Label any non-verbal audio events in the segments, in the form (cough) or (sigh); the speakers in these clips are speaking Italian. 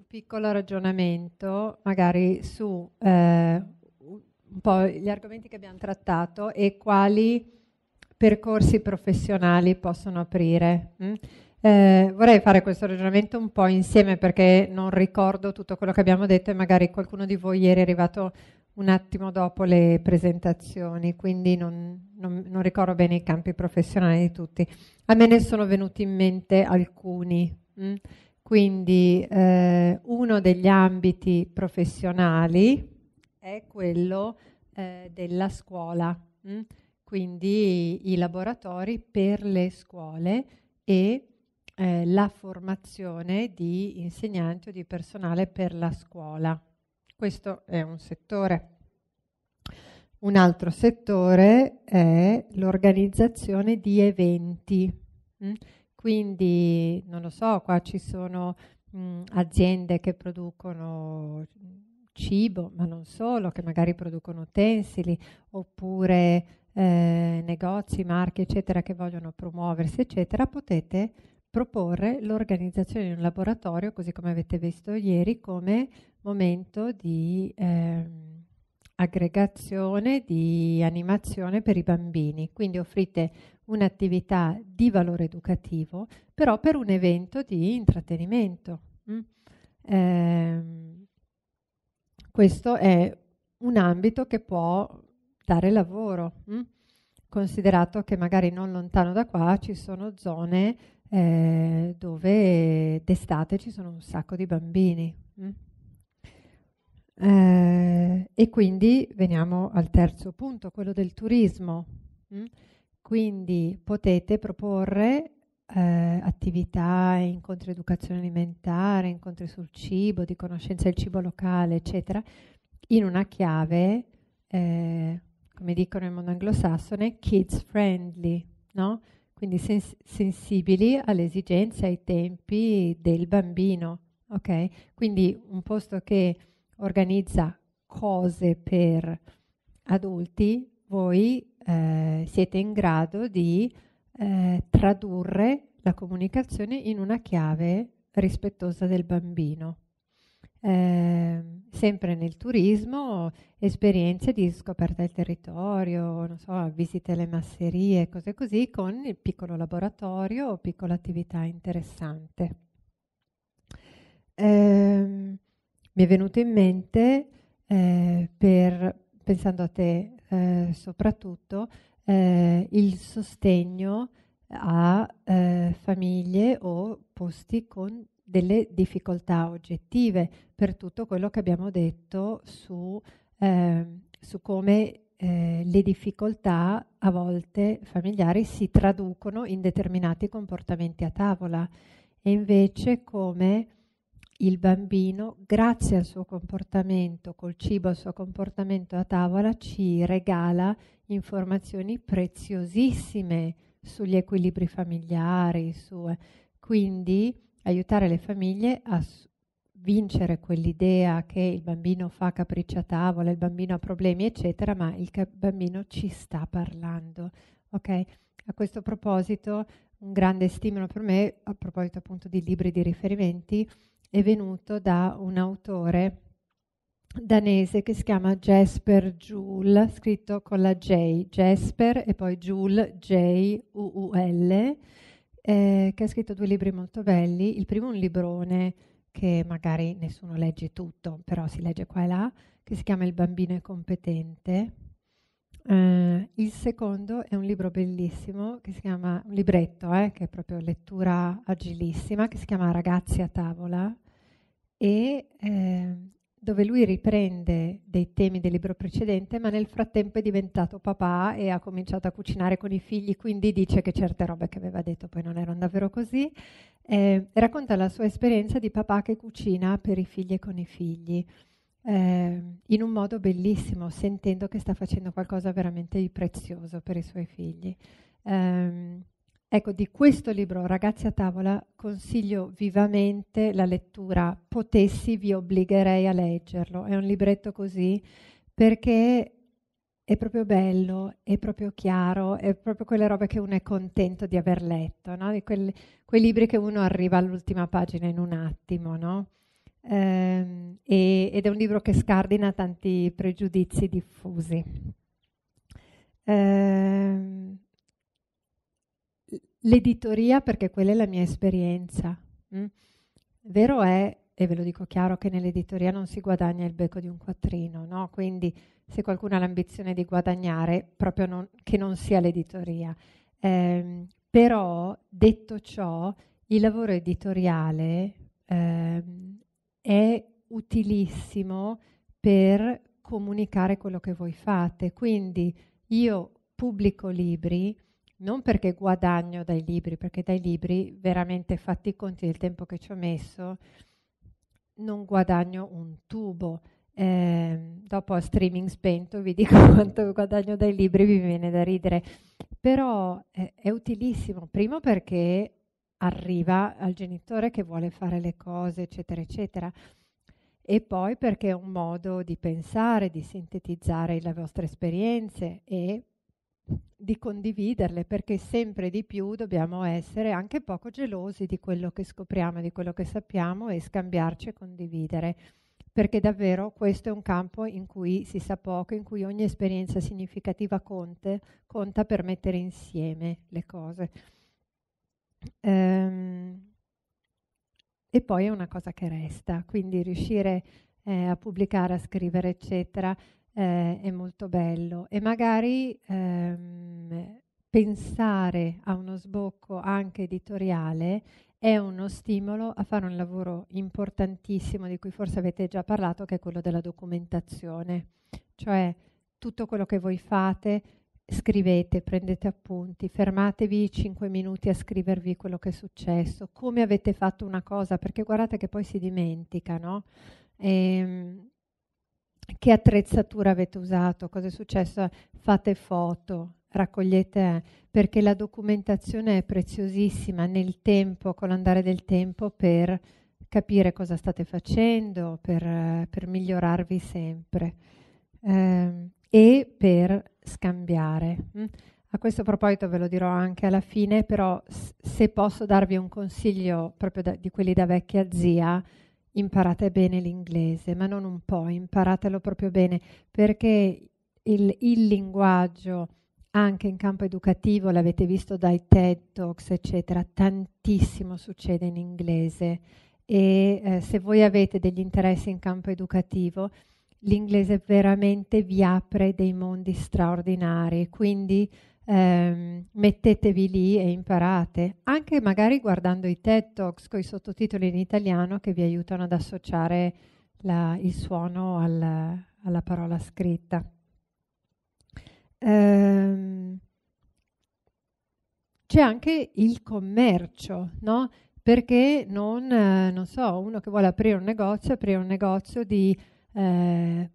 un piccolo ragionamento magari su eh, un po' gli argomenti che abbiamo trattato e quali percorsi professionali possono aprire. Mm? Eh, vorrei fare questo ragionamento un po' insieme perché non ricordo tutto quello che abbiamo detto e magari qualcuno di voi ieri è arrivato un attimo dopo le presentazioni, quindi non, non, non ricordo bene i campi professionali di tutti. A me ne sono venuti in mente alcuni. Mm? Quindi eh, uno degli ambiti professionali è quello eh, della scuola, mh? Mm? quindi i laboratori per le scuole e eh, la formazione di insegnanti o di personale per la scuola. Questo è un settore. Un altro settore è l'organizzazione di eventi. Mh? Mm? Quindi, non lo so, qua ci sono mh, aziende che producono cibo, ma non solo, che magari producono utensili, oppure eh, negozi, marchi, eccetera, che vogliono promuoversi, eccetera, potete proporre l'organizzazione di un laboratorio, così come avete visto ieri, come momento di... Ehm, aggregazione di animazione per i bambini, quindi offrite un'attività di valore educativo, però per un evento di intrattenimento. Mm. Eh, questo è un ambito che può dare lavoro, mm. considerato che magari non lontano da qua ci sono zone eh, dove d'estate ci sono un sacco di bambini. Mm. Eh, e quindi veniamo al terzo punto, quello del turismo. Mm? Quindi potete proporre eh, attività, incontri di educazione alimentare, incontri sul cibo, di conoscenza del cibo locale, eccetera, in una chiave, eh, come dicono nel mondo anglosassone, kids friendly, no? quindi sens- sensibili alle esigenze, ai tempi del bambino. Okay? Quindi un posto che organizza cose per adulti, voi eh, siete in grado di eh, tradurre la comunicazione in una chiave rispettosa del bambino. Eh, sempre nel turismo, esperienze di scoperta del territorio, so, visite alle masserie, cose così, con il piccolo laboratorio o piccola attività interessante. Eh, mi è venuto in mente eh, per, pensando a te eh, soprattutto, eh, il sostegno a eh, famiglie o posti con delle difficoltà oggettive per tutto quello che abbiamo detto su, ehm, su come eh, le difficoltà a volte familiari si traducono in determinati comportamenti a tavola e invece come il bambino, grazie al suo comportamento, col cibo, al suo comportamento a tavola, ci regala informazioni preziosissime sugli equilibri familiari. Su... Eh, quindi aiutare le famiglie a vincere quell'idea che il bambino fa capriccio a tavola, il bambino ha problemi, eccetera, ma il bambino ci sta parlando. Okay? A questo proposito, un grande stimolo per me, a proposito appunto di libri di riferimenti, è venuto da un autore danese che si chiama Jasper Joule, scritto con la J, Jasper e poi Joule, J-U-U-L, eh, che ha scritto due libri molto belli. Il primo è un librone che magari nessuno legge tutto, però si legge qua e là, che si chiama Il bambino è competente, eh, il secondo è un libro bellissimo che si chiama, un libretto, eh, che è proprio lettura agilissima, che si chiama Ragazzi a tavola e eh, dove lui riprende dei temi del libro precedente, ma nel frattempo è diventato papà e ha cominciato a cucinare con i figli, quindi dice che certe robe che aveva detto poi non erano davvero così. Eh, racconta la sua esperienza di papà che cucina per i figli e con i figli eh, in un modo bellissimo, sentendo che sta facendo qualcosa veramente di prezioso per i suoi figli. Eh, ecco, di questo libro, Ragazzi a tavola, consiglio vivamente la lettura. Potessi, vi obbligherei a leggerlo. È un libretto così perché è proprio bello, è proprio chiaro, è proprio quelle robe che uno è contento di aver letto, no? di quel, quei libri che uno arriva all'ultima pagina in un attimo, no? ehm, ed è un libro che scardina tanti pregiudizi diffusi. Ehm, l'editoria, perché quella è la mia esperienza. Mh? Mm, vero è, e ve lo dico chiaro, che nell'editoria non si guadagna il becco di un quattrino, no? quindi se qualcuno ha l'ambizione di guadagnare, proprio non, che non sia l'editoria. Eh, però, detto ciò, il lavoro editoriale eh, è utilissimo per comunicare quello che voi fate. Quindi io pubblico libri non perché guadagno dai libri, perché dai libri veramente fatti i conti del tempo che ci ho messo, non guadagno un tubo. Eh, dopo a streaming spento vi dico (laughs) quanto guadagno dai libri, vi viene da ridere, però eh, è utilissimo, primo perché arriva al genitore che vuole fare le cose, eccetera, eccetera. E poi perché è un modo di pensare, di sintetizzare le vostre esperienze e di condividerle, perché sempre di più dobbiamo essere anche poco gelosi di quello che scopriamo, di quello che sappiamo e scambiarci e condividere, perché davvero questo è un campo in cui si sa poco, in cui ogni esperienza significativa conte, conta per mettere insieme le cose. Ehm, e poi è una cosa che resta, quindi riuscire eh, a pubblicare, a scrivere, eccetera, eh, è molto bello. E magari ehm, pensare a uno sbocco anche editoriale è uno stimolo a fare un lavoro importantissimo di cui forse avete già parlato, che è quello della documentazione, cioè tutto quello che voi fate, scrivete, prendete appunti, fermatevi 5 minuti a scrivervi quello che è successo, come avete fatto una cosa, perché guardate che poi si dimentica, no? Ehm, che attrezzatura avete usato, cosa è successo, fate foto, raccogliete, perché la documentazione è preziosissima nel tempo, con l'andare del tempo, per capire cosa state facendo, per, per migliorarvi sempre. Ehm, e per scambiare. Mm? A questo proposito ve lo dirò anche alla fine, però se posso darvi un consiglio proprio da, di quelli da vecchia zia, imparate bene l'inglese, ma non un po', imparatelo proprio bene, perché il, il linguaggio anche in campo educativo, l'avete visto dai TED Talks, eccetera, tantissimo succede in inglese e eh, se voi avete degli interessi in campo educativo, l'inglese veramente vi apre dei mondi straordinari, quindi ehm, mettetevi lì e imparate, anche magari guardando i TED Talks con i sottotitoli in italiano che vi aiutano ad associare la, il suono al, alla parola scritta. Ehm, c'è anche il commercio, no? Perché non, non so, uno che vuole aprire un negozio, aprire un negozio di eh,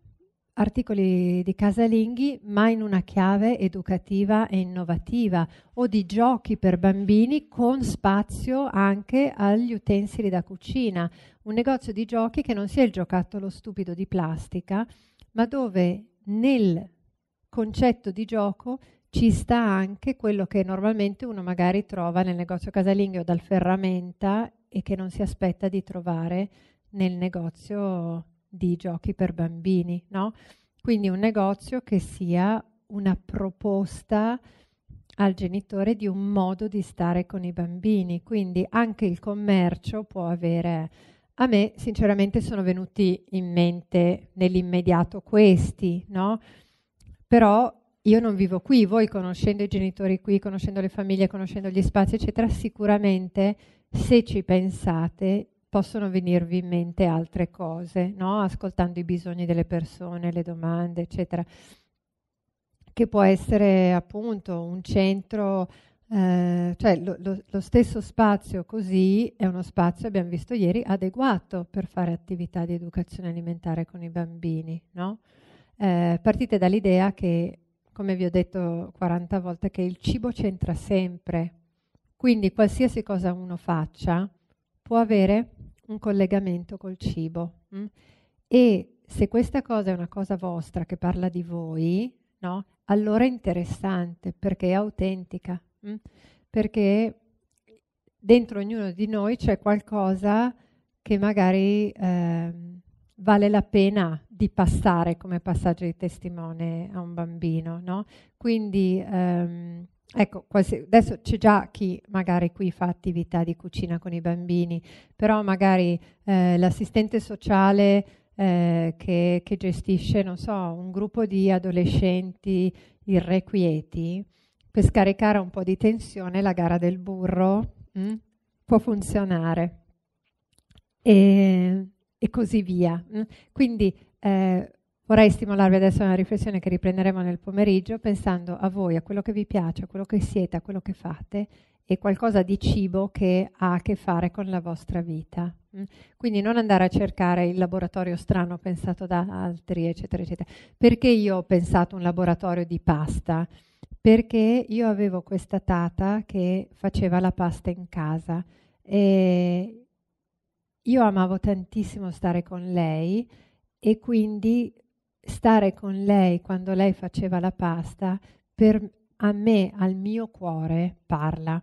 articoli di casalinghi, ma in una chiave educativa e innovativa, o di giochi per bambini con spazio anche agli utensili da cucina. Un negozio di giochi che non sia il giocattolo stupido di plastica, ma dove nel concetto di gioco ci sta anche quello che normalmente uno magari trova nel negozio casalingo dal ferramenta e che non si aspetta di trovare nel negozio di giochi per bambini, no? Quindi un negozio che sia una proposta al genitore di un modo di stare con i bambini, quindi anche il commercio può avere a me sinceramente sono venuti in mente nell'immediato questi, no? Però io non vivo qui, voi conoscendo i genitori qui, conoscendo le famiglie, conoscendo gli spazi, eccetera, sicuramente se ci pensate possono venirvi in mente altre cose, no? ascoltando i bisogni delle persone, le domande, eccetera, che può essere appunto un centro, eh, cioè lo, lo, lo, stesso spazio così è uno spazio, abbiamo visto ieri, adeguato per fare attività di educazione alimentare con i bambini. No? Eh, partite dall'idea che, come vi ho detto 40 volte, che il cibo c'entra sempre, quindi qualsiasi cosa uno faccia può avere un collegamento col cibo. Mh? Mm? E se questa cosa è una cosa vostra che parla di voi, no? allora è interessante perché è autentica, mh? Mm? perché dentro ognuno di noi c'è qualcosa che magari eh, vale la pena di passare come passaggio di testimone a un bambino. No? Quindi ehm, Ecco, adesso c'è già chi magari qui fa attività di cucina con i bambini, però magari eh, l'assistente sociale eh, che, che, gestisce, non so, un gruppo di adolescenti irrequieti, per scaricare un po' di tensione la gara del burro mh, mm, può funzionare. E, e così via. Mm. Quindi eh, Vorrei stimolarvi adesso a una riflessione che riprenderemo nel pomeriggio pensando a voi, a quello che vi piace, a quello che siete, a quello che fate e qualcosa di cibo che ha a che fare con la vostra vita. Mm? Quindi non andare a cercare il laboratorio strano pensato da altri, eccetera, eccetera. Perché io ho pensato un laboratorio di pasta? Perché io avevo questa tata che faceva la pasta in casa e io amavo tantissimo stare con lei e quindi stare con lei quando lei faceva la pasta, per, a me, al mio cuore, parla.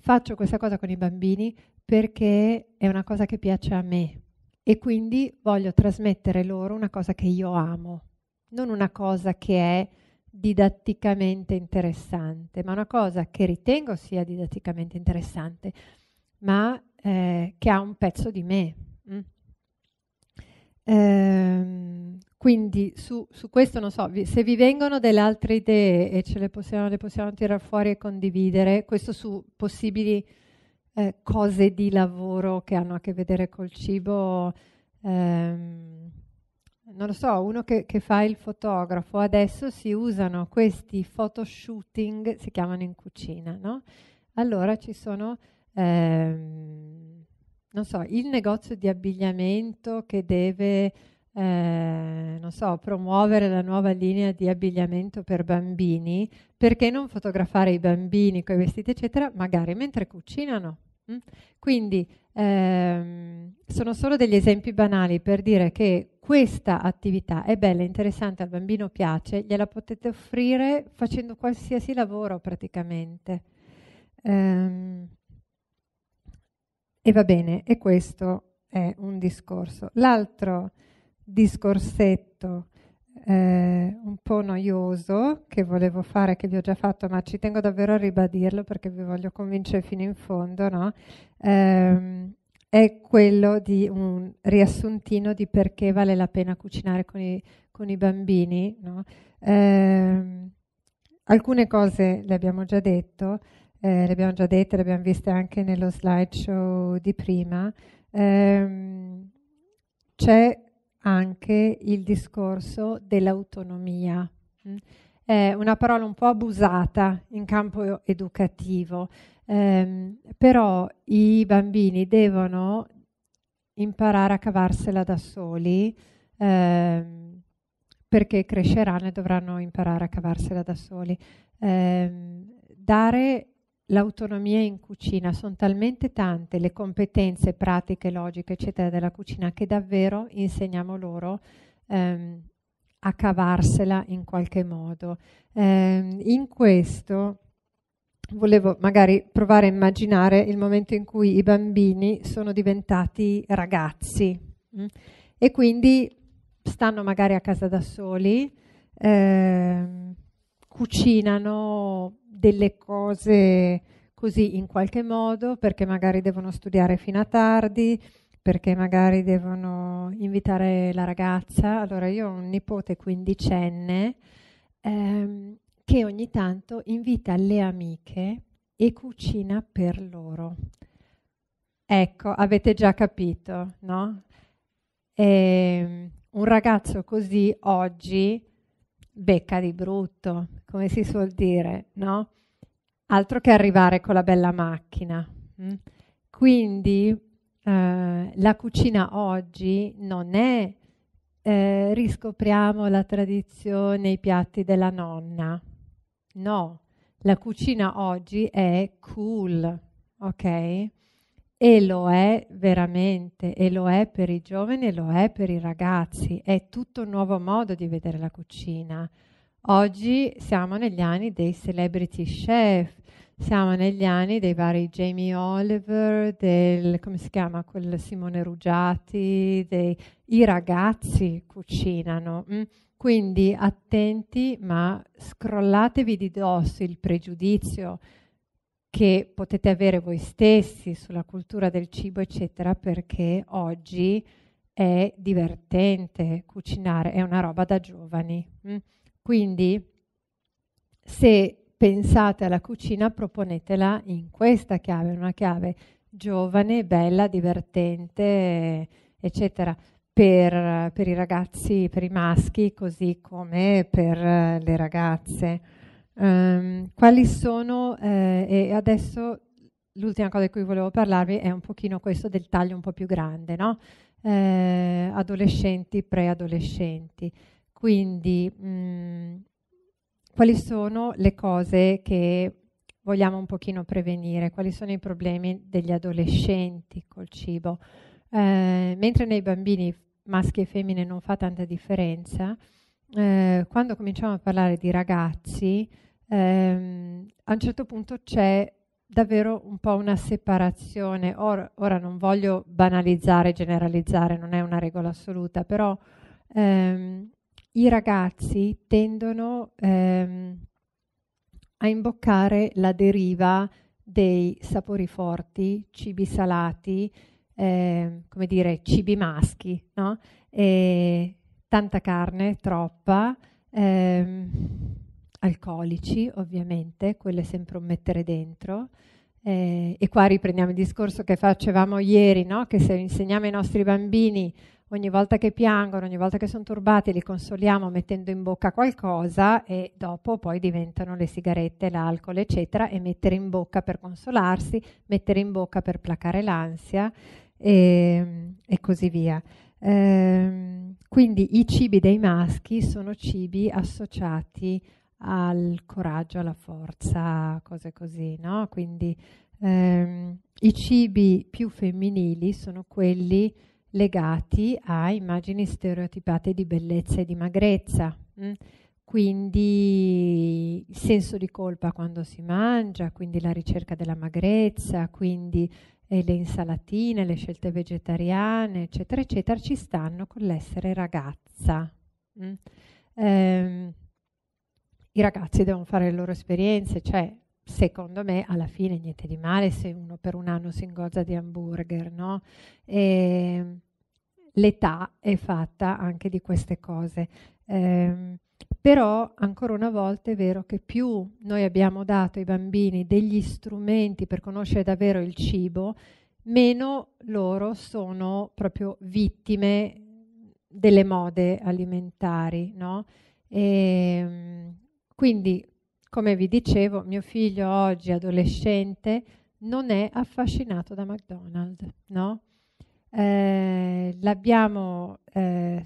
Faccio questa cosa con i bambini perché è una cosa che piace a me e quindi voglio trasmettere loro una cosa che io amo, non una cosa che è didatticamente interessante, ma una cosa che ritengo sia didatticamente interessante, ma eh, che ha un pezzo di me. Mm. Ehm, quindi su, su, questo non so, vi, se vi vengono delle altre idee e ce le possiamo, le possiamo tirare fuori e condividere, questo su possibili eh, cose di lavoro che hanno a che vedere col cibo, ehm, non lo so, uno che, che, fa il fotografo, adesso si usano questi photoshooting, si chiamano in cucina, no? Allora ci sono... Ehm, non so, il negozio di abbigliamento che deve eh, non so, promuovere la nuova linea di abbigliamento per bambini, perché non fotografare i bambini con i vestiti, eccetera, magari mentre cucinano. Mm? Quindi ehm, sono solo degli esempi banali per dire che questa attività è bella, interessante, al bambino piace, gliela potete offrire facendo qualsiasi lavoro praticamente. Ehm, e va bene, e questo è un discorso. L'altro discorsetto eh, un po' noioso che volevo fare, che vi ho già fatto, ma ci tengo davvero a ribadirlo perché vi voglio convincere fino in fondo, no? eh, è quello di un riassuntino di perché vale la pena cucinare con i, con i bambini. No? Eh, alcune cose le abbiamo già detto, eh, le abbiamo già dette, le abbiamo viste anche nello slideshow di prima. Ehm, c'è anche il discorso dell'autonomia. Mm? È una parola un po' abusata in campo educativo, ehm, però i bambini devono imparare a cavarsela da soli ehm, perché cresceranno e dovranno imparare a cavarsela da soli. Ehm, dare l'autonomia in cucina, sono talmente tante le competenze pratiche, logiche, eccetera, della cucina che davvero insegniamo loro ehm, a cavarsela in qualche modo. Eh, in questo volevo magari provare a immaginare il momento in cui i bambini sono diventati ragazzi mh? Mm? e quindi stanno magari a casa da soli. Eh, cucinano delle cose così in qualche modo perché magari devono studiare fino a tardi, perché magari devono invitare la ragazza. Allora io ho un nipote quindicenne ehm, che ogni tanto invita le amiche e cucina per loro. Ecco, avete già capito, no? E, ehm, un ragazzo così oggi becca di brutto, come si suol dire, no? Altro che arrivare con la bella macchina. Mm? Quindi eh, la cucina oggi non è eh, riscopriamo la tradizione, i piatti della nonna. No, la cucina oggi è cool, ok? E lo è veramente, e lo è per i giovani e lo è per i ragazzi. È tutto un nuovo modo di vedere la cucina. Oggi siamo negli anni dei celebrity chef, siamo negli anni dei vari Jamie Oliver, del, come si chiama quel Simone Ruggiati, dei, i ragazzi cucinano. Mm. Quindi attenti, ma scrollatevi di dosso il pregiudizio che potete avere voi stessi sulla cultura del cibo, eccetera, perché oggi è divertente cucinare, è una roba da giovani. Mm? Quindi se pensate alla cucina, proponetela in questa chiave, una chiave giovane, bella, divertente, eccetera. Per, per i ragazzi, per i maschi, così come per le ragazze. Um, quali sono, eh, e adesso l'ultima cosa di cui volevo parlarvi è un pochino questo del taglio un po' più grande, no? eh, adolescenti, preadolescenti. Quindi mh, mm, quali sono le cose che vogliamo un pochino prevenire? Quali sono i problemi degli adolescenti col cibo? Eh, mentre nei bambini maschi e femmine non fa tanta differenza, eh, quando cominciamo a parlare di ragazzi, ehm, a un certo punto c'è davvero un po' una separazione. Or, ora non voglio banalizzare, generalizzare, non è una regola assoluta, però ehm, i ragazzi tendono ehm, a imboccare la deriva dei sapori forti, cibi salati, eh, come dire, cibi maschi, no? E tanta carne, troppa, ehm, alcolici, ovviamente, quello è sempre un mettere dentro. Eh, e qua riprendiamo il discorso che facevamo ieri, no? che se insegniamo ai nostri bambini ogni volta che piangono, ogni volta che sono turbati, li consoliamo mettendo in bocca qualcosa e dopo poi diventano le sigarette, l'alcol, eccetera, e mettere in bocca per consolarsi, mettere in bocca per placare l'ansia e, ehm, e così via. Eh, quindi i cibi dei maschi sono cibi associati a al coraggio, alla forza, cose così, no? Quindi ehm, i cibi più femminili sono quelli legati a immagini stereotipate di bellezza e di magrezza. Mh? Mm? Quindi il senso di colpa quando si mangia, quindi la ricerca della magrezza, quindi eh, le insalatine, le scelte vegetariane, eccetera, eccetera, ci stanno con l'essere ragazza. Mh? Mm? Ehm, i ragazzi devono fare le loro esperienze, cioè secondo me alla fine niente di male se uno per un anno si ingozza di hamburger, no? E ehm, l'età è fatta anche di queste cose. Eh, però ancora una volta è vero che più noi abbiamo dato ai bambini degli strumenti per conoscere davvero il cibo, meno loro sono proprio vittime delle mode alimentari, no? E, ehm, quindi, come vi dicevo, mio figlio oggi adolescente non è affascinato da McDonald's, no? Eh, l'abbiamo eh,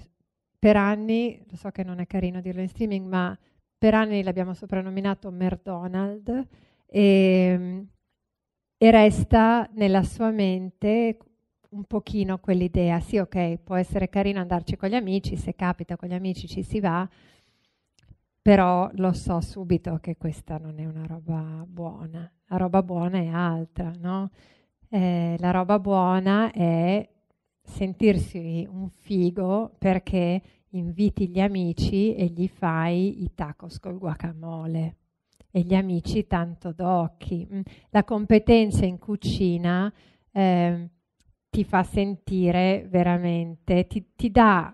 per anni, lo so che non è carino dirlo in streaming, ma per anni l'abbiamo soprannominato McDonald's e, e resta nella sua mente un pochino quell'idea, sì ok, può essere carino andarci con gli amici, se capita con gli amici ci si va, però lo so subito che questa non è una roba buona. La roba buona è altra, no? Eh, la roba buona è sentirsi un figo perché inviti gli amici e gli fai i tacos col guacamole e gli amici tanto d'occhi. Mm. La competenza in cucina eh, ti fa sentire veramente, ti, ti dà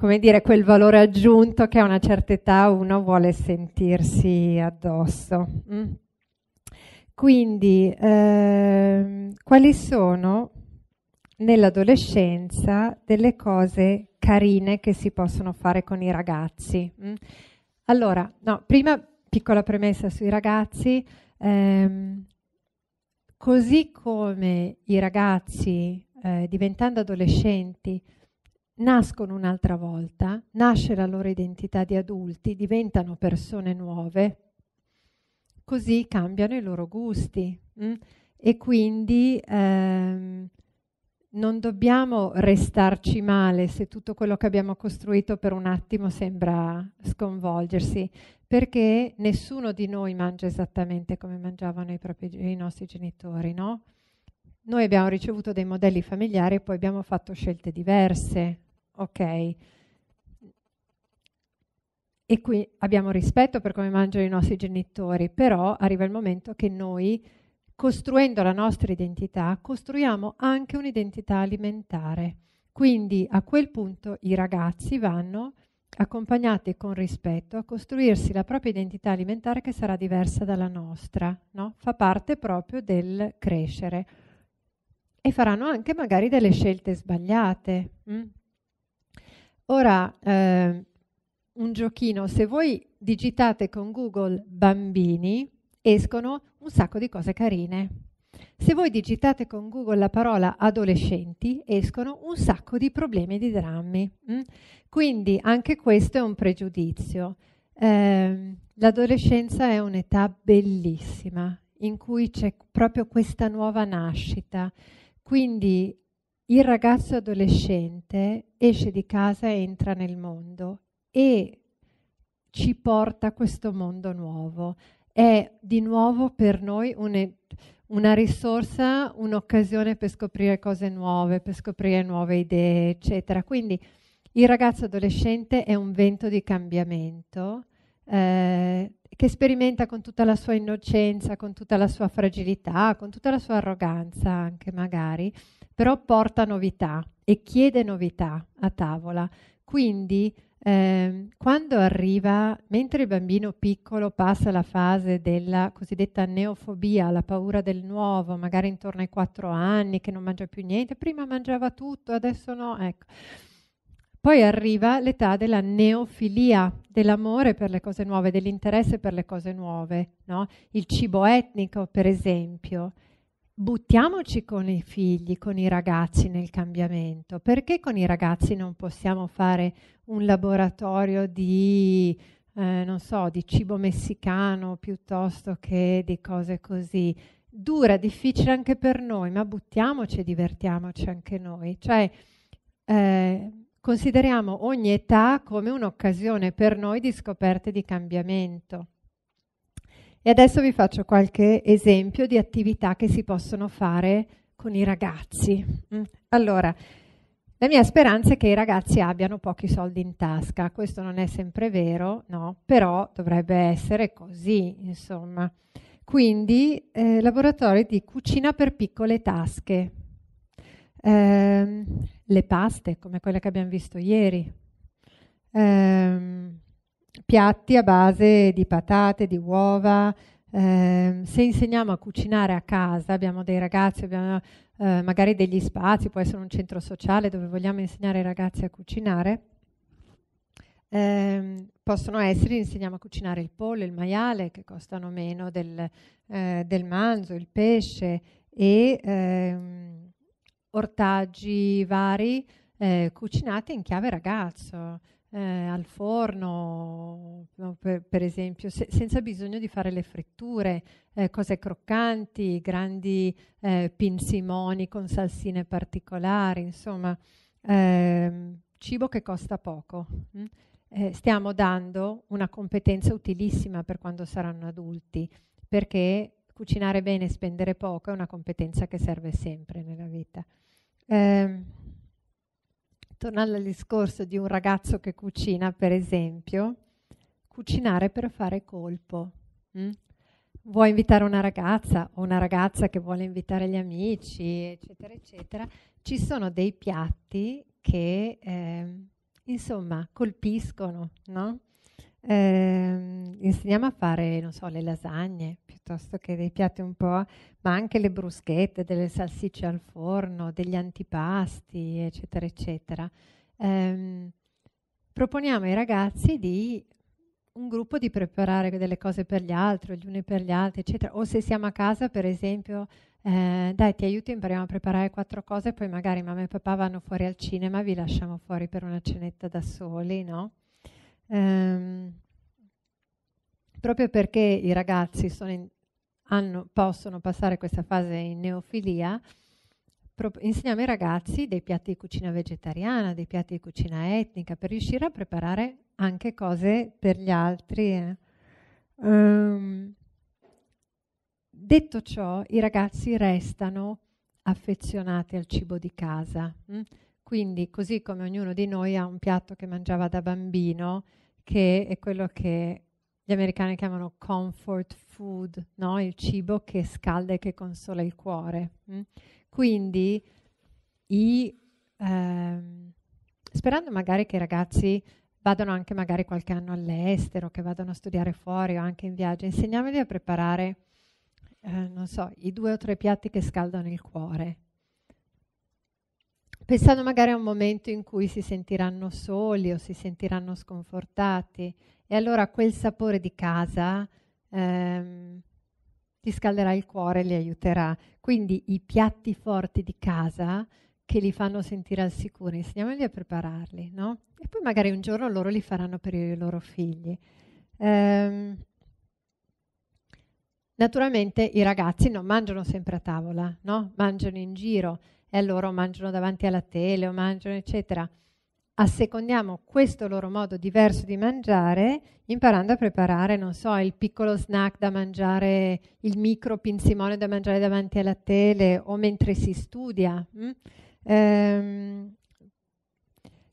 come dire, quel valore aggiunto che a una certa età uno vuole sentirsi addosso. Mm. Quindi, ehm, quali sono nell'adolescenza delle cose carine che si possono fare con i ragazzi? Mm. Allora, no, prima piccola premessa sui ragazzi. Ehm, così come i ragazzi, eh, diventando adolescenti, nascono un'altra volta, nasce la loro identità di adulti, diventano persone nuove, così cambiano i loro gusti mh? Mm? e quindi ehm, non dobbiamo restarci male se tutto quello che abbiamo costruito per un attimo sembra sconvolgersi, perché nessuno di noi mangia esattamente come mangiavano i, propri, i nostri genitori, no? Noi abbiamo ricevuto dei modelli familiari e poi abbiamo fatto scelte diverse, Ok. E qui abbiamo rispetto per come mangiano i nostri genitori, però arriva il momento che noi, costruendo la nostra identità, costruiamo anche un'identità alimentare. Quindi a quel punto i ragazzi vanno accompagnati con rispetto a costruirsi la propria identità alimentare che sarà diversa dalla nostra, no? fa parte proprio del crescere e faranno anche magari delle scelte sbagliate. Mh? Mm? Ora, eh, un giochino, se voi digitate con Google bambini, escono un sacco di cose carine. Se voi digitate con Google la parola adolescenti, escono un sacco di problemi e di drammi. Mm? Quindi anche questo è un pregiudizio. Eh, l'adolescenza è un'età bellissima in cui c'è proprio questa nuova nascita. Quindi il ragazzo adolescente esce di casa e entra nel mondo e ci porta a questo mondo nuovo. È di nuovo per noi un, una risorsa, un'occasione per scoprire cose nuove, per scoprire nuove idee, eccetera. Quindi il ragazzo adolescente è un vento di cambiamento. Eh, che sperimenta con tutta la sua innocenza, con tutta la sua fragilità, con tutta la sua arroganza anche magari, però porta novità e chiede novità a tavola. Quindi eh, quando arriva, mentre il bambino piccolo passa la fase della cosiddetta neofobia, la paura del nuovo, magari intorno ai quattro anni che non mangia più niente, prima mangiava tutto, adesso no, ecco poi arriva l'età della neofilia, dell'amore per le cose nuove, dell'interesse per le cose nuove, no? il cibo etnico, per esempio. Buttiamoci con i figli, con i ragazzi nel cambiamento. Perché con i ragazzi non possiamo fare un laboratorio di, eh, non so, di cibo messicano piuttosto che di cose così? Dura, difficile anche per noi, ma buttiamoci e divertiamoci anche noi. Cioè, eh, Consideriamo ogni età come un'occasione per noi di scoperte di cambiamento. E adesso vi faccio qualche esempio di attività che si possono fare con i ragazzi. Mm. Allora, la mia speranza è che i ragazzi abbiano pochi soldi in tasca, questo non è sempre vero, no, però dovrebbe essere così, insomma. Quindi eh, laboratori di cucina per piccole tasche, eh, le paste come quelle che abbiamo visto ieri, eh, piatti a base di patate, di uova. Eh, se insegniamo a cucinare a casa, abbiamo dei ragazzi, abbiamo eh, magari degli spazi, può essere un centro sociale dove vogliamo insegnare ai ragazzi a cucinare. Eh, possono essere, insegniamo a cucinare il pollo, il maiale, che costano meno del, eh, del manzo, il pesce e ehm, ortaggi vari eh, cucinati in chiave ragazzo, eh, al forno, per, per esempio, se, senza bisogno di fare le fritture, eh, cose croccanti, grandi eh, pinsimoni con salsine particolari, insomma, ehm, cibo che costa poco. Mm? Eh, stiamo dando una competenza utilissima per quando saranno adulti, perché cucinare bene e spendere poco è una competenza che serve sempre nella vita. Eh, tornando al discorso di un ragazzo che cucina, per esempio, cucinare per fare colpo. Mm? Vuoi invitare una ragazza o una ragazza che vuole invitare gli amici, eccetera, eccetera. Ci sono dei piatti che, eh, insomma, colpiscono, no? eh, insegniamo a fare, non so, le lasagne piuttosto che dei piatti un po', ma anche le bruschette, delle salsicce al forno, degli antipasti, eccetera, eccetera. Eh, proponiamo ai ragazzi di un gruppo di preparare delle cose per gli altri, gli uni per gli altri, eccetera. O se siamo a casa, per esempio, eh, dai, ti aiuto, impariamo a preparare quattro cose, poi magari mamma e papà vanno fuori al cinema, vi lasciamo fuori per una cenetta da soli, no? ehm, proprio perché i ragazzi in, hanno, possono passare questa fase in neofilia, pro, insegniamo ai ragazzi dei piatti di cucina vegetariana, dei piatti di cucina etnica, per riuscire a preparare anche cose per gli altri. Eh. Um, detto ciò, i ragazzi restano affezionati al cibo di casa. Hm? Quindi, così come ognuno di noi ha un piatto che mangiava da bambino, che è quello che gli americani chiamano comfort food, no? il cibo che scalda e che consola il cuore. Mm? Quindi, i, ehm, sperando magari che i ragazzi vadano anche magari qualche anno all'estero, che vadano a studiare fuori o anche in viaggio, insegniamoli a preparare, eh, non so, i due o tre piatti che scaldano il cuore pensando magari a un momento in cui si sentiranno soli o si sentiranno sconfortati e allora quel sapore di casa ehm, ti scalderà il cuore e li aiuterà. Quindi i piatti forti di casa che li fanno sentire al sicuro, insegniamoli a prepararli, no? E poi magari un giorno loro li faranno per i loro figli. Ehm, naturalmente i ragazzi non mangiano sempre a tavola, no? Mangiano in giro e allora mangiano davanti alla tele o mangiano eccetera. Assecondiamo questo loro modo diverso di mangiare imparando a preparare, non so, il piccolo snack da mangiare, il micro pinzimone da mangiare davanti alla tele o mentre si studia. Mm? Ehm,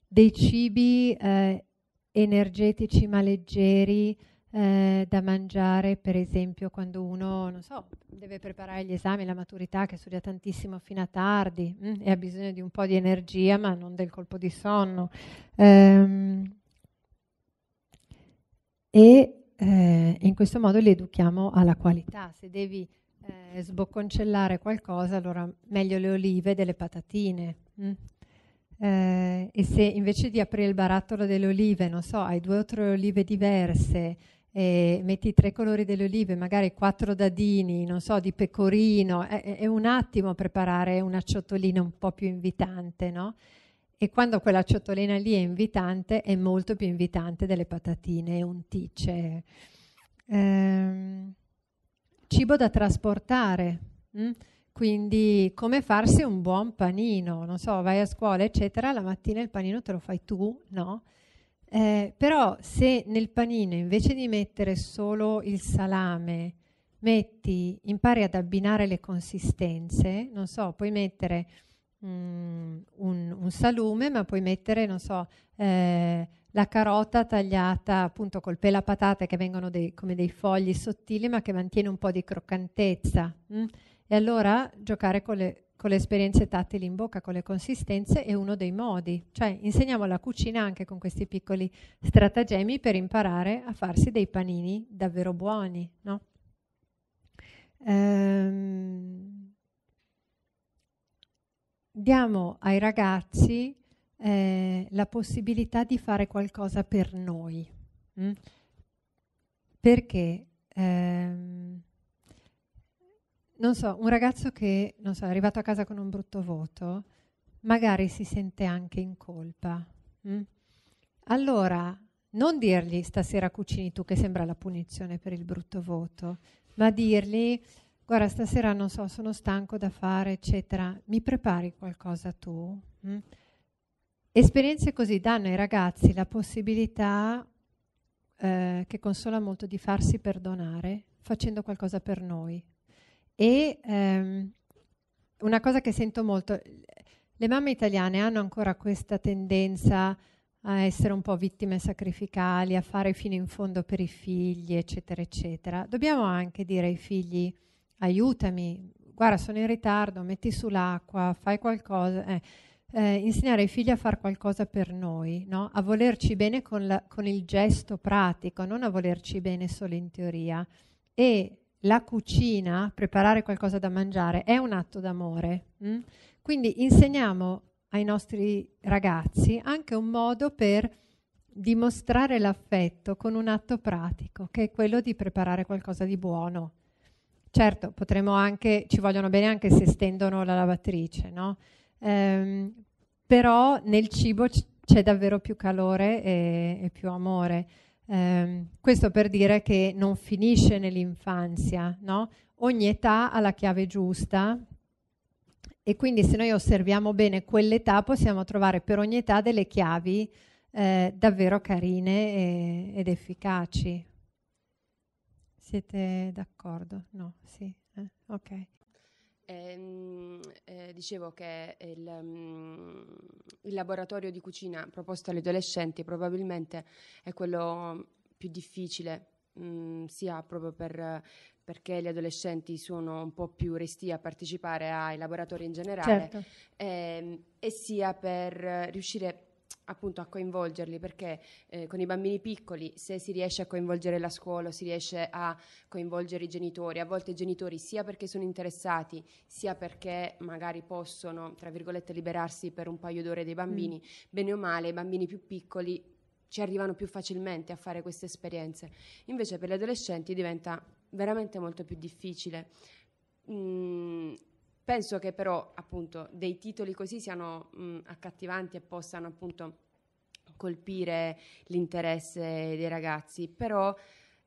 dei cibi eh, energetici ma leggeri, eh, da mangiare, per esempio, quando uno, non so, deve preparare gli esami, la maturità, che studia tantissimo fino a tardi mh, mm, e ha bisogno di un po' di energia, ma non del colpo di sonno. Ehm, e eh, in questo modo li educhiamo alla qualità. Se devi eh, sbocconcellare qualcosa, allora meglio le olive delle patatine. Mh? Mm. Eh, e se invece di aprire il barattolo delle olive, non so, hai due o tre olive diverse, eh, metti tre colori delle olive, magari quattro dadini, non so, di pecorino, è, è un attimo preparare una ciotolina un po' più invitante, no? E quando quella ciotolina lì è invitante, è molto più invitante delle patatine, è Ehm, cibo da trasportare. Mh? Mm? Quindi come farsi un buon panino, non so, vai a scuola, eccetera, la mattina il panino te lo fai tu, no? Eh, però se nel panino invece di mettere solo il salame, metti, impari ad abbinare le consistenze, non so, puoi mettere mm, un, un, salume, ma puoi mettere, non so, eh, la carota tagliata appunto col pela patate che vengono dei, come dei fogli sottili ma che mantiene un po' di croccantezza. Mm? E allora giocare con le con le esperienze tattili in bocca, con le consistenze, è uno dei modi. Cioè insegniamo la cucina anche con questi piccoli stratagemmi per imparare a farsi dei panini davvero buoni, no? ehm, diamo ai ragazzi eh, la possibilità di fare qualcosa per noi. Mh? Mm? Perché ehm, non so, un ragazzo che, non so, è arrivato a casa con un brutto voto, magari si sente anche in colpa. Mh? Mm? Allora, non dirgli stasera cucini tu, che sembra la punizione per il brutto voto, ma dirgli, guarda, stasera non so, sono stanco da fare, eccetera, mi prepari qualcosa tu? Mh? Mm? Esperienze così danno ai ragazzi la possibilità, eh, che consola molto, di farsi perdonare facendo qualcosa per noi, e ehm, una cosa che sento molto, le mamme italiane hanno ancora questa tendenza a essere un po' vittime sacrificali, a fare fino in fondo per i figli, eccetera, eccetera. Dobbiamo anche dire ai figli, aiutami, guarda, sono in ritardo, metti sull'acqua, fai qualcosa. Eh, eh, insegnare ai figli a fare qualcosa per noi, no? a volerci bene con, la, con il gesto pratico, non a volerci bene solo in teoria. E la cucina, preparare qualcosa da mangiare, è un atto d'amore. Mh? Mm? Quindi insegniamo ai nostri ragazzi anche un modo per dimostrare l'affetto con un atto pratico, che è quello di preparare qualcosa di buono. Certo, potremmo anche, ci vogliono bene anche se stendono la lavatrice, no? Ehm, però nel cibo c'è davvero più calore e, e più amore. Eh, questo per dire che non finisce nell'infanzia, no? Ogni età ha la chiave giusta e quindi se noi osserviamo bene quell'età possiamo trovare per ogni età delle chiavi eh, davvero carine e, ed efficaci. Siete d'accordo? No? Sì? Eh? Ok. Ehm, eh, dicevo che il, um, il, laboratorio di cucina proposto agli adolescenti probabilmente è quello più difficile, mh, mm, sia proprio per, perché gli adolescenti sono un po' più resti a partecipare ai laboratori in generale, certo. ehm, e sia per riuscire a appunto a coinvolgerli perché eh, con i bambini piccoli se si riesce a coinvolgere la scuola si riesce a coinvolgere i genitori a volte i genitori sia perché sono interessati sia perché magari possono tra virgolette liberarsi per un paio d'ore dei mm. bambini mm. bene o male i bambini più piccoli ci arrivano più facilmente a fare queste esperienze invece per gli adolescenti diventa veramente molto più difficile mm, Penso che però appunto dei titoli così siano mh, accattivanti e possano appunto colpire l'interesse dei ragazzi, però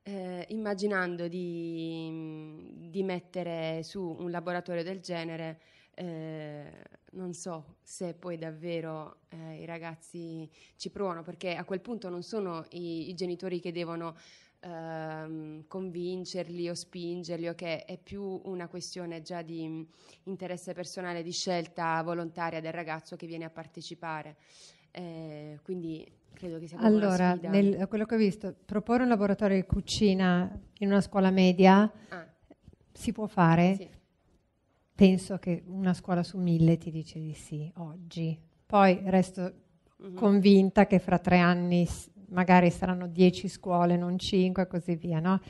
eh, immaginando di, di, mettere su un laboratorio del genere, eh, non so se poi davvero eh, i ragazzi ci provano, perché a quel punto non sono i, i genitori che devono ehm, convincerli o spingerli, o che è più una questione già di mm, interesse personale, di scelta volontaria del ragazzo che viene a partecipare. Eh, quindi credo che sia allora, nel, quello che ho visto, proporre un laboratorio di cucina in una scuola media ah. si può fare? Sì. Penso che una scuola su mille ti dice di sì oggi. Poi resto mm-hmm. convinta che fra tre anni magari saranno 10 scuole, non 5 e così via, no?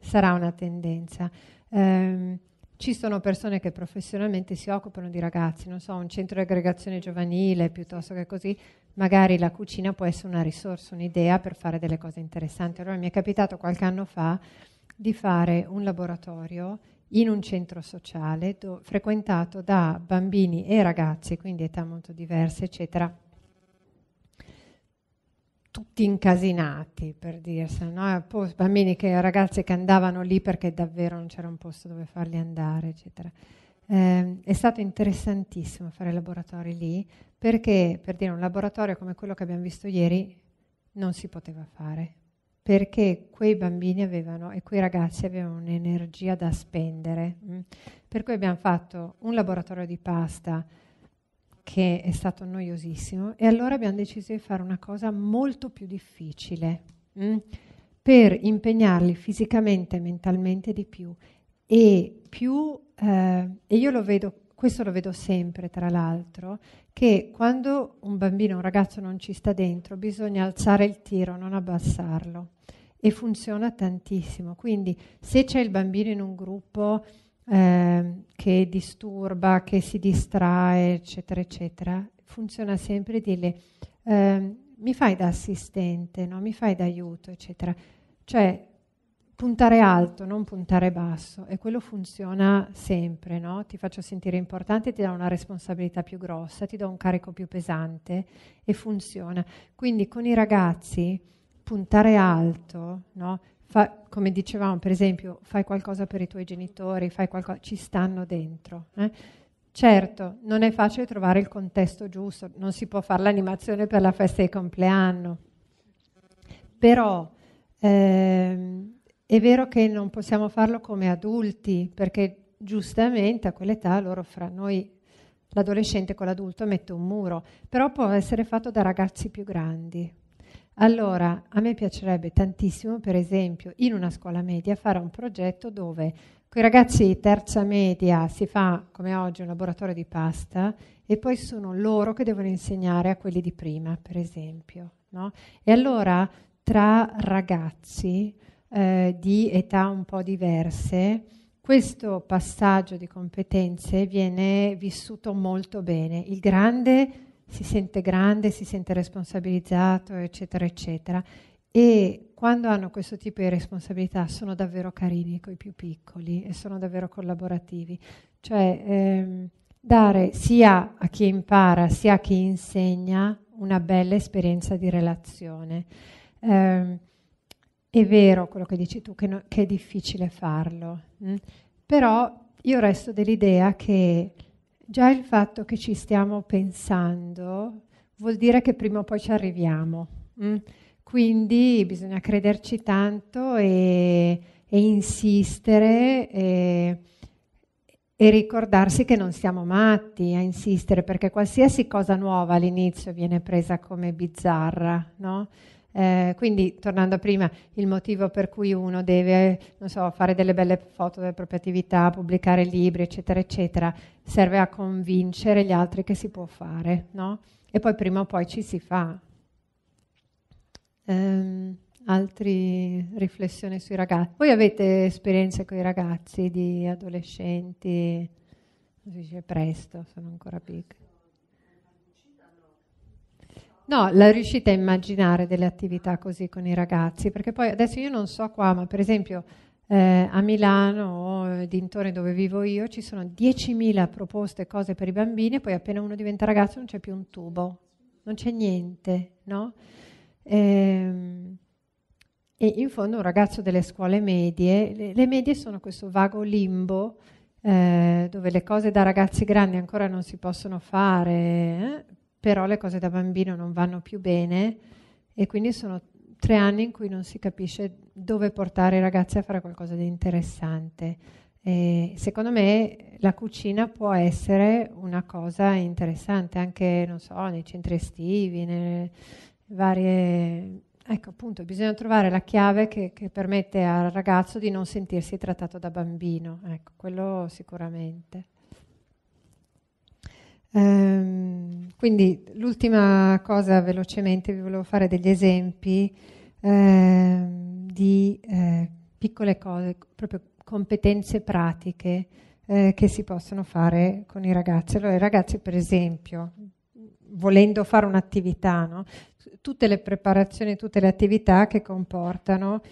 sarà una tendenza. Eh, ci sono persone che professionalmente si occupano di ragazzi, non so, un centro di aggregazione giovanile piuttosto che così, magari la cucina può essere una risorsa, un'idea per fare delle cose interessanti. Allora mi è capitato qualche anno fa di fare un laboratorio in un centro sociale do, frequentato da bambini e ragazzi, quindi età molto diverse, eccetera, tutti incasinati per dirsi, no? bambini che ragazze che andavano lì perché davvero non c'era un posto dove farli andare, eccetera. Eh, è stato interessantissimo fare laboratori lì perché, per dire, un laboratorio come quello che abbiamo visto ieri non si poteva fare perché quei bambini avevano e quei ragazzi avevano un'energia da spendere. Mm. Per cui abbiamo fatto un laboratorio di pasta che è stato noiosissimo e allora abbiamo deciso di fare una cosa molto più difficile mh? Mm, per impegnarli fisicamente e mentalmente di più e più eh, e io lo vedo questo lo vedo sempre tra l'altro che quando un bambino un ragazzo non ci sta dentro bisogna alzare il tiro non abbassarlo e funziona tantissimo quindi se c'è il bambino in un gruppo Ehm, che disturba, che si distrae, eccetera, eccetera, funziona sempre dire eh, mi fai da assistente, no? mi fai da aiuto, eccetera. Cioè puntare alto, non puntare basso, e quello funziona sempre, no? Ti faccio sentire importante, ti do una responsabilità più grossa, ti do un carico più pesante e funziona. Quindi con i ragazzi puntare alto, no? fa, come dicevamo per esempio, fai qualcosa per i tuoi genitori, qualcosa, ci stanno dentro. Eh? Certo, non è facile trovare il contesto giusto, non si può fare l'animazione per la festa di compleanno, però ehm, è vero che non possiamo farlo come adulti, perché giustamente a quell'età loro fra noi, l'adolescente con l'adulto, mette un muro, però può essere fatto da ragazzi più grandi. Allora, a me piacerebbe tantissimo, per esempio, in una scuola media fare un progetto dove con i ragazzi di terza media si fa, come oggi, un laboratorio di pasta e poi sono loro che devono insegnare a quelli di prima, per esempio. No? E allora tra ragazzi eh, di età un po' diverse, questo passaggio di competenze viene vissuto molto bene. Il grande si sente grande, si sente responsabilizzato, eccetera, eccetera. E quando hanno questo tipo di responsabilità sono davvero carini con i più piccoli e sono davvero collaborativi. Cioè ehm, dare sia a chi impara sia a chi insegna una bella esperienza di relazione. Eh, è vero quello che dici tu, che, no, che è difficile farlo, mh? Mm? però io resto dell'idea che Già il fatto che ci stiamo pensando vuol dire che prima o poi ci arriviamo. Mm? Quindi bisogna crederci tanto e, e insistere e, e, ricordarsi che non siamo matti a insistere, perché qualsiasi cosa nuova all'inizio viene presa come bizzarra, no? Eh, quindi, tornando a prima, il motivo per cui uno deve so, fare delle belle foto delle proprie attività, pubblicare libri, eccetera, eccetera, serve a convincere gli altri che si può fare, no? E poi prima o poi ci si fa. Um, altri riflessioni sui ragazzi. Voi avete esperienze con i ragazzi, di adolescenti? Si dice presto, sono ancora piccoli. No, la riuscite a immaginare delle attività così con i ragazzi, perché poi adesso io non so qua, ma per esempio eh, a Milano o dintorni dove vivo io ci sono 10.000 proposte, cose per i bambini, e poi appena uno diventa ragazzo non c'è più un tubo, non c'è niente, no? Ehm, e in fondo un ragazzo delle scuole medie, le, le medie sono questo vago limbo eh, dove le cose da ragazzi grandi ancora non si possono fare, eh? però le cose da bambino non vanno più bene e quindi sono tre anni in cui non si capisce dove portare i ragazzi a fare qualcosa di interessante. E secondo me la cucina può essere una cosa interessante anche, non so, nei centri estivi, nelle varie... Ecco, appunto, bisogna trovare la chiave che, che permette al ragazzo di non sentirsi trattato da bambino. Ecco, quello sicuramente. Ehm, quindi l'ultima cosa velocemente vi volevo fare degli esempi eh, di eh, piccole cose, proprio competenze pratiche eh, che si possono fare con i ragazzi. Allora, i ragazzi, per esempio, volendo fare un'attività, no? tutte le preparazioni, tutte le attività che comportano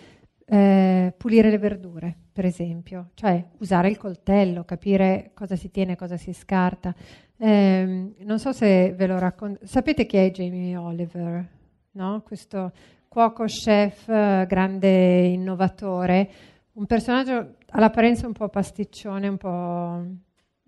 eh, pulire le verdure, per esempio, cioè usare il coltello, capire cosa si tiene, cosa si scarta. Eh, non so se ve lo racconto. Sapete chi è Jamie Oliver? No? Questo cuoco chef, grande innovatore, un personaggio all'apparenza un po' pasticcione, un po'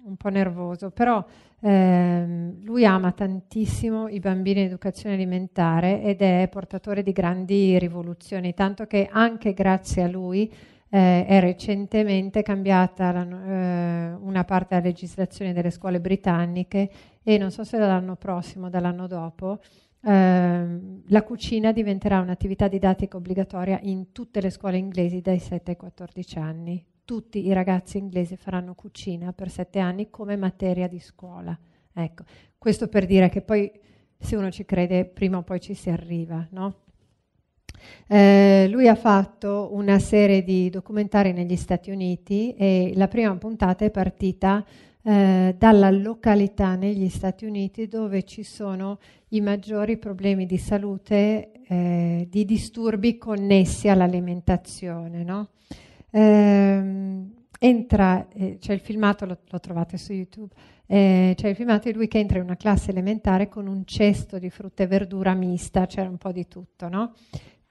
un po' nervoso, però ehm, lui ama tantissimo i bambini in educazione alimentare ed è portatore di grandi rivoluzioni, tanto che anche grazie a lui eh, è recentemente cambiata la, eh, una parte della legislazione delle scuole britanniche e non so se dall'anno prossimo, dall'anno dopo, ehm, la cucina diventerà un'attività didattica obbligatoria in tutte le scuole inglesi dai 7 ai 14 anni tutti i ragazzi inglesi faranno cucina per sette anni come materia di scuola. Ecco, questo per dire che poi se uno ci crede prima o poi ci si arriva, no? Eh, lui ha fatto una serie di documentari negli Stati Uniti e la prima puntata è partita eh, dalla località negli Stati Uniti dove ci sono i maggiori problemi di salute, eh, di disturbi connessi all'alimentazione. No? ehm, entra, eh, c'è il filmato, lo, lo trovate su YouTube, eh, c'è il filmato di lui che entra in una classe elementare con un cesto di frutta e verdura mista, c'era un po' di tutto, no?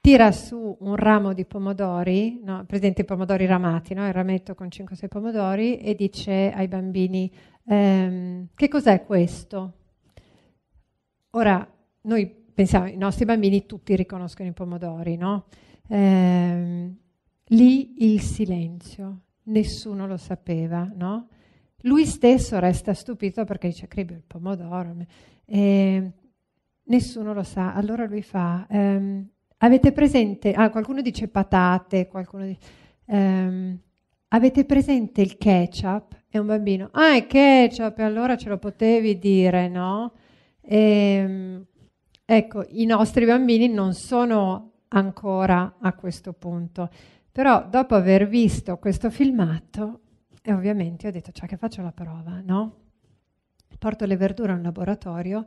Tira su un ramo di pomodori, no? presente i pomodori ramati, no? il rametto con 5-6 pomodori, e dice ai bambini ehm, che cos'è questo? Ora, noi pensiamo, i nostri bambini tutti riconoscono i pomodori, no? Ehm, Lì il silenzio, nessuno lo sapeva, no? Lui stesso resta stupito perché dice, cribio, il pomodoro, e ehm, nessuno lo sa. Allora lui fa, ehm, avete presente, ah, qualcuno dice patate, qualcuno dice, ehm, avete presente il ketchup? E un bambino, ah, è ketchup, e allora ce lo potevi dire, no? Ehm, ecco, i nostri bambini non sono ancora a questo punto. Però dopo aver visto questo filmato, e ovviamente ho detto, cioè che faccio la prova, no? Porto le verdure in laboratorio,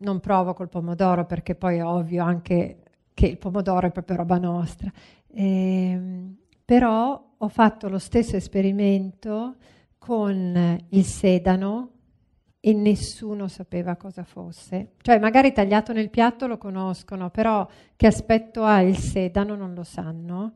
non provo col pomodoro perché poi è ovvio anche che il pomodoro è proprio roba nostra. Ehm, però ho fatto lo stesso esperimento con il sedano e nessuno sapeva cosa fosse. Cioè, magari tagliato nel piatto lo conoscono, però che aspetto ha il sedano non lo sanno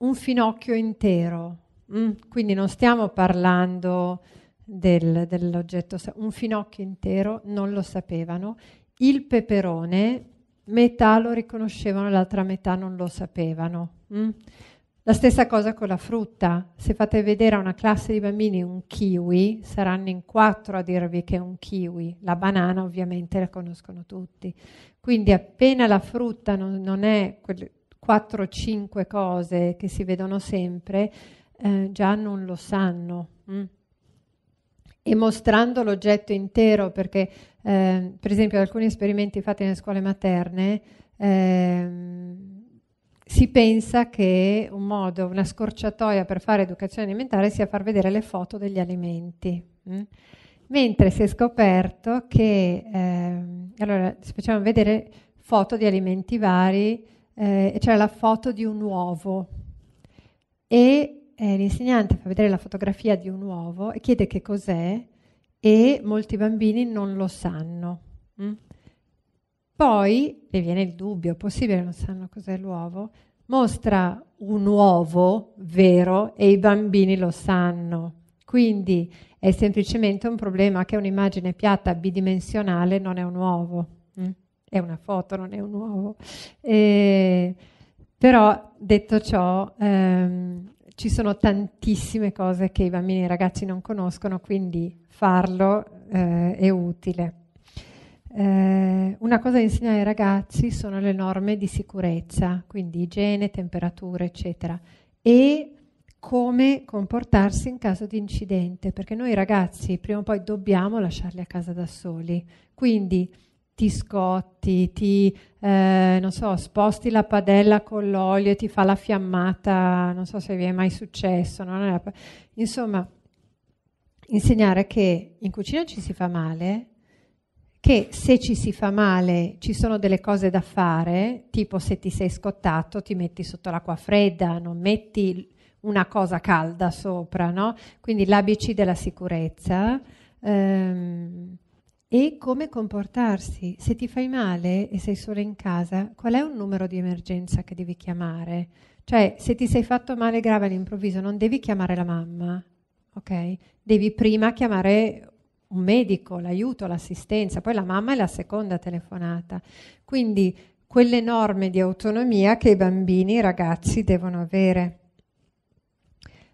un finocchio intero, mm? quindi non stiamo parlando del, dell'oggetto, un finocchio intero non lo sapevano, il peperone metà lo riconoscevano, l'altra metà non lo sapevano. Mm? La stessa cosa con la frutta, se fate vedere a una classe di bambini un kiwi, saranno in quattro a dirvi che è un kiwi, la banana ovviamente la conoscono tutti, quindi appena la frutta non, non è quel, 4-5 cose che si vedono sempre, eh, già non lo sanno. Mm. E mostrando l'oggetto intero, perché eh, per esempio alcuni esperimenti fatti nelle scuole materne, ehm, si pensa che un modo, una scorciatoia per fare educazione alimentare sia far vedere le foto degli alimenti. Mm? Mentre si è scoperto che, ehm, allora, facciamo vedere foto di alimenti vari, eh, c'era la foto di un uovo e eh, l'insegnante fa vedere la fotografia di un uovo e chiede che cos'è e molti bambini non lo sanno. Mm? Poi le viene il dubbio, possibile non sanno cos'è l'uovo? Mostra un uovo vero e i bambini lo sanno. Quindi è semplicemente un problema che un'immagine piatta bidimensionale non è un uovo è una foto, non è un uovo. E, però detto ciò, ehm, ci sono tantissime cose che i bambini e i ragazzi non conoscono, quindi farlo eh, è utile. Eh, una cosa da insegnare ai ragazzi sono le norme di sicurezza, quindi igiene, temperatura, eccetera, e come comportarsi in caso di incidente, perché noi ragazzi prima o poi dobbiamo lasciarli a casa da soli. Quindi ti scotti, ti eh, non so, sposti la padella con l'olio e ti fa la fiammata, non so se vi è mai successo. No? Insomma, insegnare che in cucina ci si fa male, che se ci si fa male ci sono delle cose da fare, tipo se ti sei scottato ti metti sotto l'acqua fredda, non metti una cosa calda sopra, no? Quindi l'ABC della sicurezza. Ehm, e come comportarsi. Se ti fai male e sei solo in casa, qual è un numero di emergenza che devi chiamare? Cioè, se ti sei fatto male grave all'improvviso, non devi chiamare la mamma, ok? Devi prima chiamare un medico, l'aiuto, l'assistenza, poi la mamma è la seconda telefonata. Quindi quelle norme di autonomia che i bambini, i ragazzi devono avere.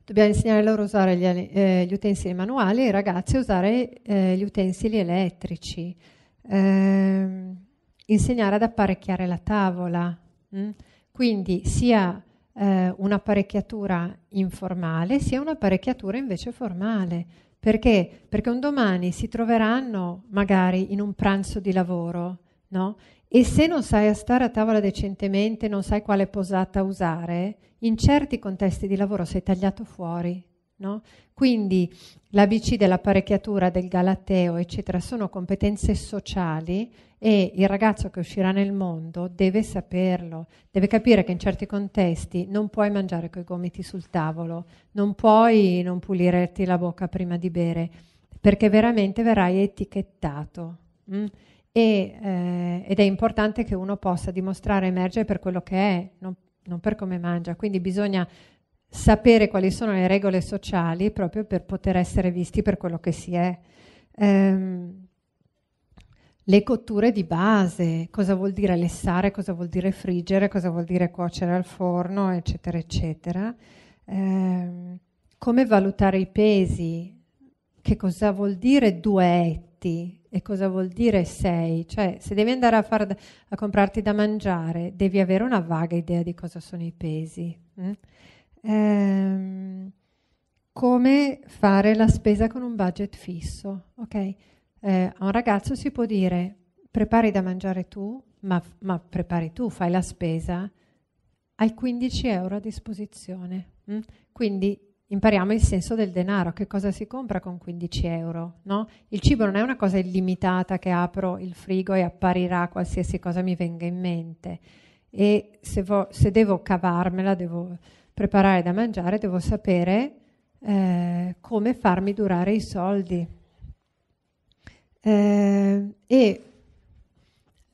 Dobbiamo insegnare loro a usare gli, eh, gli utensili manuali e i ragazzi a usare eh, gli utensili elettrici. Eh, insegnare ad apparecchiare la tavola. Mh? Mm? Quindi sia eh, un'apparecchiatura informale sia un'apparecchiatura invece formale. Perché? Perché un domani si troveranno magari in un pranzo di lavoro, no? E se non sai a stare a tavola decentemente, non sai quale posata usare, in certi contesti di lavoro sei tagliato fuori. No? Quindi l'ABC dell'apparecchiatura, del galateo, eccetera, sono competenze sociali e il ragazzo che uscirà nel mondo deve saperlo, deve capire che in certi contesti non puoi mangiare coi gomiti sul tavolo, non puoi non pulirti la bocca prima di bere, perché veramente verrai etichettato. Mm? e, eh, ed è importante che uno possa dimostrare emergere per quello che è, non, non per come mangia. Quindi bisogna sapere quali sono le regole sociali proprio per poter essere visti per quello che si è. Ehm, le cotture di base, cosa vuol dire lessare, cosa vuol dire friggere, cosa vuol dire cuocere al forno, eccetera, eccetera. Ehm, come valutare i pesi, che cosa vuol dire duetti e cosa vuol dire sei. Cioè, se devi andare a, far, a comprarti da mangiare, devi avere una vaga idea di cosa sono i pesi. Mm? Ehm, come fare la spesa con un budget fisso. Okay? Eh, a un ragazzo si può dire prepari da mangiare tu, ma, ma prepari tu, fai la spesa, hai 15 euro a disposizione. Mm? Quindi impariamo il senso del denaro, che cosa si compra con 15 euro, no? Il cibo non è una cosa illimitata che apro il frigo e apparirà qualsiasi cosa mi venga in mente e se, vo- se devo cavarmela, devo preparare da mangiare, devo sapere eh, come farmi durare i soldi. Eh, e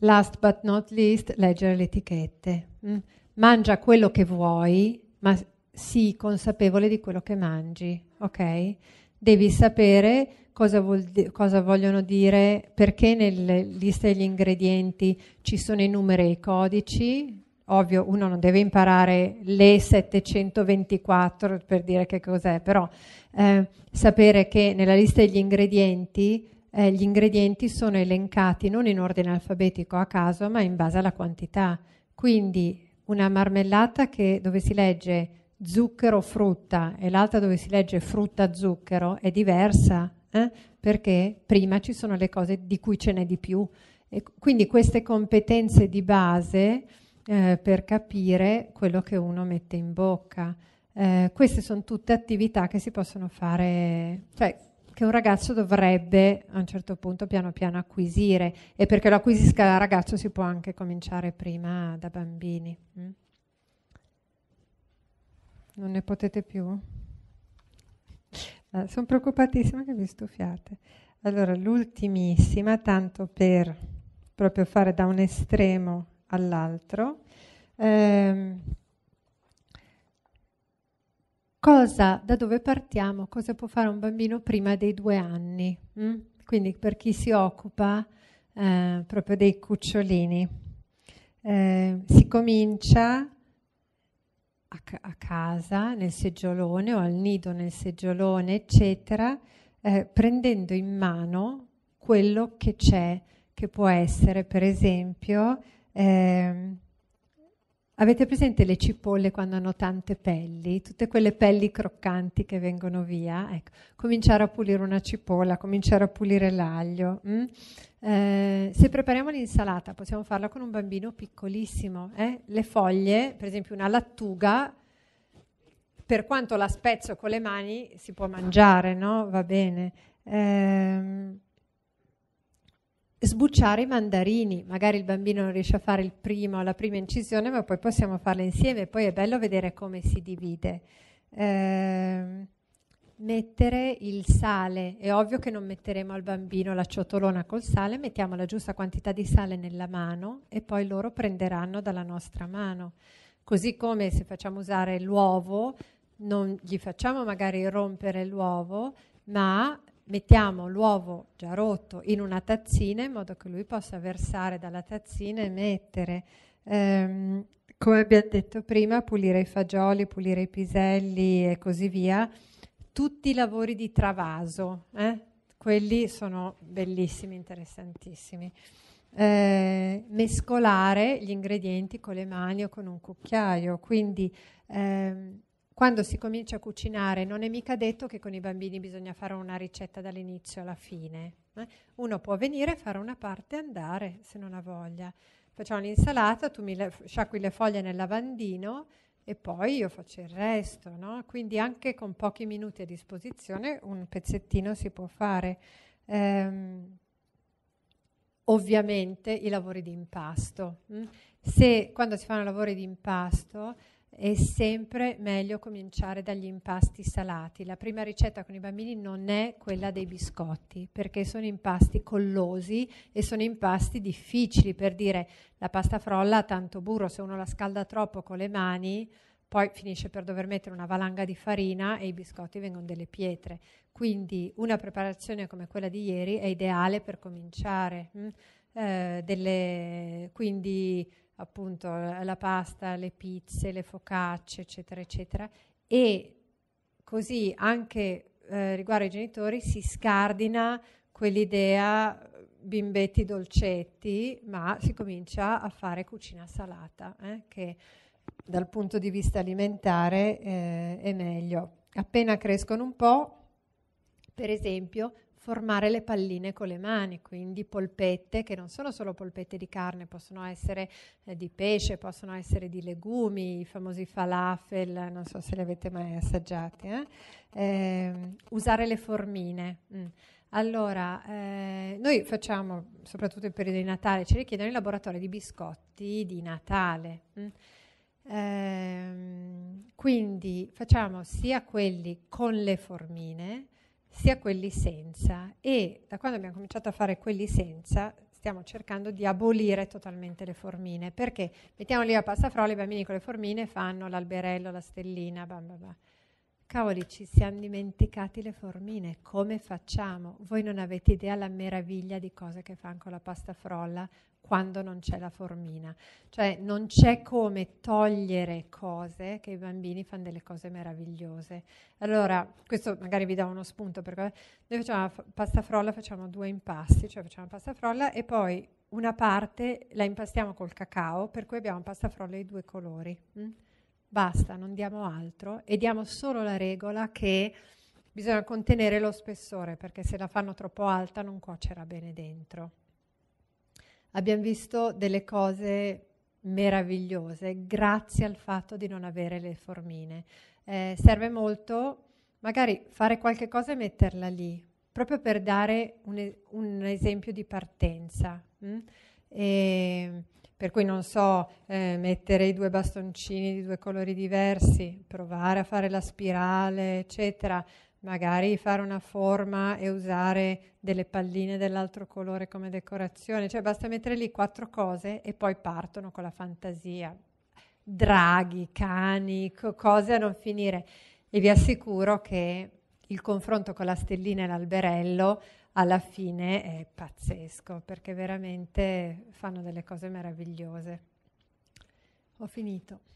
last but not least, leggere le etichette. Mm. Mangia quello che vuoi, ma sii consapevole di quello che mangi, ok? Devi sapere cosa, di- cosa vogliono dire, perché nelle liste degli ingredienti ci sono i numeri e i codici, ovvio uno non deve imparare le 724 per dire che cos'è, però eh, sapere che nella lista degli ingredienti eh, gli ingredienti sono elencati non in ordine alfabetico a caso, ma in base alla quantità. Quindi una marmellata che, dove si legge zucchero frutta e l'altra dove si legge frutta zucchero è diversa, eh? perché prima ci sono le cose di cui ce n'è di più. E quindi queste competenze di base eh, per capire quello che uno mette in bocca. Eh, queste sono tutte attività che si possono fare, cioè che un ragazzo dovrebbe a un certo punto piano piano acquisire e perché lo acquisisca da ragazzo si può anche cominciare prima da bambini. Mm? Non ne potete più? Eh, sono preoccupatissima che vi stufiate. Allora, l'ultimissima, tanto per proprio fare da un estremo all'altro. Eh, cosa, da dove partiamo? Cosa può fare un bambino prima dei due anni? Mm? Quindi per chi si occupa eh, proprio dei cucciolini. Eh, si comincia a, a casa, nel seggiolone o al nido nel seggiolone, eccetera, eh, prendendo in mano quello che c'è, che può essere per esempio eh, Avete presente le cipolle quando hanno tante pelli? Tutte quelle pelli croccanti che vengono via? Ecco, cominciare a pulire una cipolla, cominciare a pulire l'aglio. Mm? Eh, se prepariamo l'insalata possiamo farla con un bambino piccolissimo. Eh? Le foglie, per esempio una lattuga, per quanto la spezzo con le mani si può mangiare, no? Va bene. Eh, sbucciare i mandarini. Magari il bambino non riesce a fare il primo, la prima incisione, ma poi possiamo farla insieme. Poi è bello vedere come si divide. Eh, mettere il sale. È ovvio che non metteremo al bambino la ciotolona col sale, mettiamo la giusta quantità di sale nella mano e poi loro prenderanno dalla nostra mano. Così come se facciamo usare l'uovo, non gli facciamo magari rompere l'uovo, ma mettiamo l'uovo già rotto in una tazzina in modo che lui possa versare dalla tazzina e mettere, ehm, come abbiamo detto prima, pulire i fagioli, pulire i piselli e così via, tutti i lavori di travaso, eh? quelli sono bellissimi, interessantissimi. Eh, mescolare gli ingredienti con le mani o con un cucchiaio, quindi ehm, quando si comincia a cucinare non è mica detto che con i bambini bisogna fare una ricetta dall'inizio alla fine. Eh? Uno può venire, fare una parte e andare se non ha voglia. Facciamo l'insalata, tu mi le- sciacqui le foglie nel lavandino e poi io faccio il resto. No? Quindi anche con pochi minuti a disposizione un pezzettino si può fare. Ehm, ovviamente i lavori di impasto. Mm? Se quando si fanno lavori di impasto è sempre meglio cominciare dagli impasti salati. La prima ricetta con i bambini non è quella dei biscotti, perché sono impasti collosi e sono impasti difficili. Per dire la pasta frolla ha tanto burro, se uno la scalda troppo con le mani, poi finisce per dover mettere una valanga di farina e i biscotti vengono delle pietre. Quindi una preparazione come quella di ieri è ideale per cominciare. Mm? Eh, delle, quindi appunto eh, la pasta, le pizze, le focacce, eccetera, eccetera, e così anche eh, riguardo ai genitori si scardina quell'idea bimbetti dolcetti, ma si comincia a fare cucina salata, eh, che dal punto di vista alimentare eh, è meglio. Appena crescono un po', per esempio, formare le palline con le mani, quindi polpette che non sono solo polpette di carne, possono essere eh, di pesce, possono essere di legumi, i famosi falafel, non so se li avete mai assaggiati. Eh? Eh, usare le formine. Mm. Allora, eh, noi facciamo, soprattutto in periodo di Natale, ci richiedono in laboratorio di biscotti di Natale. Mm. Eh, quindi facciamo sia quelli con le formine, sia quelli senza e da quando abbiamo cominciato a fare quelli senza stiamo cercando di abolire totalmente le formine perché mettiamo lì a passafrolla i bambini con le formine fanno l'alberello, la stellina, bam, bam, bam cavoli, ci siamo dimenticati le formine, come facciamo? Voi non avete idea la meraviglia di cose che fanno con la pasta frolla quando non c'è la formina. Cioè non c'è come togliere cose che i bambini fanno delle cose meravigliose. Allora, questo magari vi dà uno spunto, perché noi facciamo la pasta frolla, facciamo due impasti, cioè facciamo la pasta frolla e poi una parte la impastiamo col cacao, per cui abbiamo pasta frolla di due colori. Mh? Mm? basta, non diamo altro e diamo solo la regola che bisogna contenere lo spessore perché se la fanno troppo alta non cuocerà bene dentro. Abbiamo visto delle cose meravigliose grazie al fatto di non avere le formine. Eh, serve molto magari fare qualche cosa e metterla lì, proprio per dare un, un esempio di partenza. Mm? E, per cui non so, eh, mettere i due bastoncini di due colori diversi, provare a fare la spirale, eccetera, magari fare una forma e usare delle palline dell'altro colore come decorazione, cioè basta mettere lì quattro cose e poi partono con la fantasia. Draghi, cani, cose a non finire. E vi assicuro che il confronto con la stellina e l'alberello alla fine è pazzesco perché veramente fanno delle cose meravigliose. Ho finito.